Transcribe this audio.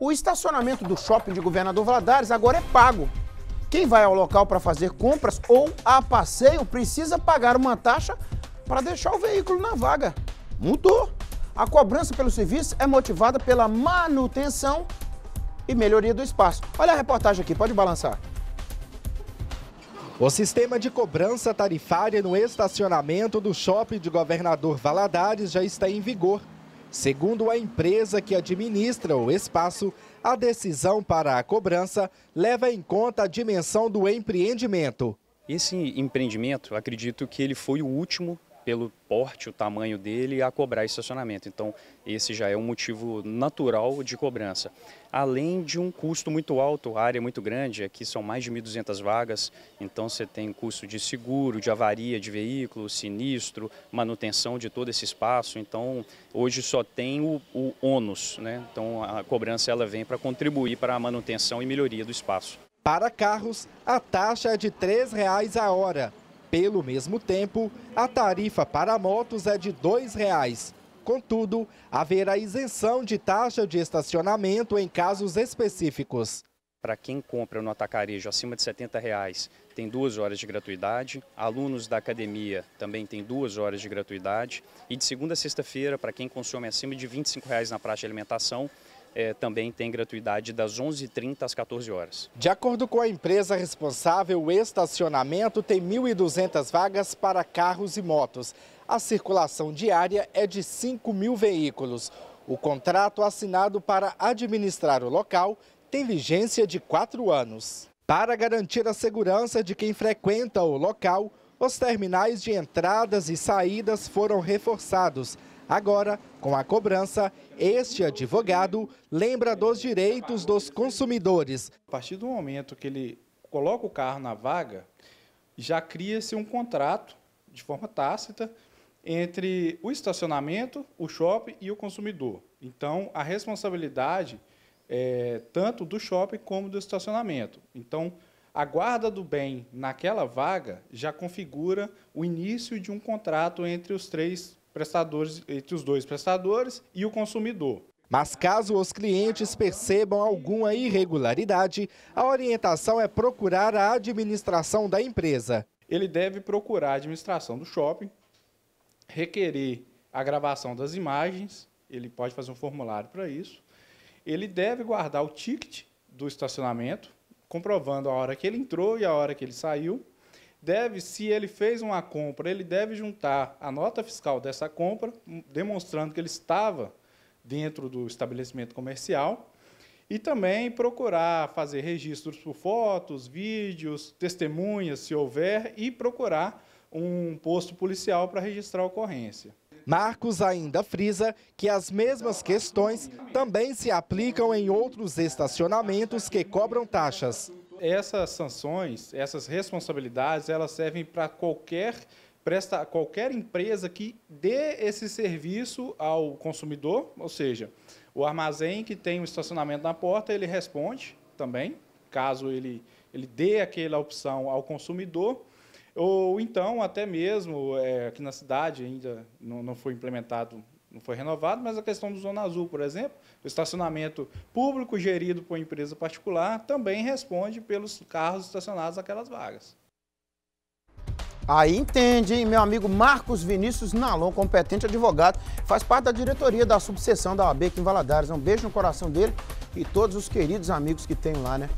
O estacionamento do shopping de Governador Valadares agora é pago. Quem vai ao local para fazer compras ou a passeio precisa pagar uma taxa para deixar o veículo na vaga. Mudou. A cobrança pelo serviço é motivada pela manutenção e melhoria do espaço. Olha a reportagem aqui, pode balançar. O sistema de cobrança tarifária no estacionamento do shopping de Governador Valadares já está em vigor Segundo a empresa que administra o espaço, a decisão para a cobrança leva em conta a dimensão do empreendimento. Esse empreendimento, acredito que ele foi o último pelo porte, o tamanho dele, a cobrar estacionamento. Então, esse já é um motivo natural de cobrança. Além de um custo muito alto, a área é muito grande, aqui são mais de 1.200 vagas, então você tem custo de seguro, de avaria de veículo, sinistro, manutenção de todo esse espaço. Então, hoje só tem o, o ônus, né? Então, a cobrança ela vem para contribuir para a manutenção e melhoria do espaço. Para carros, a taxa é de R$ 3,00 a hora. Pelo mesmo tempo, a tarifa para motos é de R$ 2,00. Contudo, haverá isenção de taxa de estacionamento em casos específicos. Para quem compra no atacarejo acima de R$ 70,00, reais, tem duas horas de gratuidade. Alunos da academia também tem duas horas de gratuidade. E de segunda a sexta-feira, para quem consome acima de R$ 25,00 reais na praça de alimentação, é, também tem gratuidade das 11h30 às 14 horas. De acordo com a empresa responsável, o estacionamento tem 1.200 vagas para carros e motos. A circulação diária é de 5 mil veículos. O contrato assinado para administrar o local tem vigência de quatro anos. Para garantir a segurança de quem frequenta o local, os terminais de entradas e saídas foram reforçados Agora, com a cobrança, este advogado lembra dos direitos dos consumidores. A partir do momento que ele coloca o carro na vaga, já cria-se um contrato de forma tácita entre o estacionamento, o shopping e o consumidor. Então, a responsabilidade é tanto do shopping como do estacionamento. Então, a guarda do bem naquela vaga já configura o início de um contrato entre os três prestadores, entre os dois prestadores e o consumidor. Mas caso os clientes percebam alguma irregularidade, a orientação é procurar a administração da empresa. Ele deve procurar a administração do shopping, requerer a gravação das imagens, ele pode fazer um formulário para isso. Ele deve guardar o ticket do estacionamento, comprovando a hora que ele entrou e a hora que ele saiu deve, se ele fez uma compra, ele deve juntar a nota fiscal dessa compra, demonstrando que ele estava dentro do estabelecimento comercial, e também procurar fazer registros por fotos, vídeos, testemunhas, se houver, e procurar um posto policial para registrar a ocorrência. Marcos ainda frisa que as mesmas questões também se aplicam em outros estacionamentos que cobram taxas. Essas sanções, essas responsabilidades, elas servem para qualquer presta qualquer empresa que dê esse serviço ao consumidor, ou seja, o armazém que tem um estacionamento na porta, ele responde também, caso ele, ele dê aquela opção ao consumidor, ou então até mesmo é, aqui na cidade ainda não, não foi implementado não foi renovado, mas a questão do Zona Azul, por exemplo, o estacionamento público gerido por empresa particular também responde pelos carros estacionados naquelas vagas. Aí entende, hein? Meu amigo Marcos Vinícius Nalon, competente advogado, faz parte da diretoria da subseção da OAB aqui em Valadares. Um beijo no coração dele e todos os queridos amigos que tem lá, né?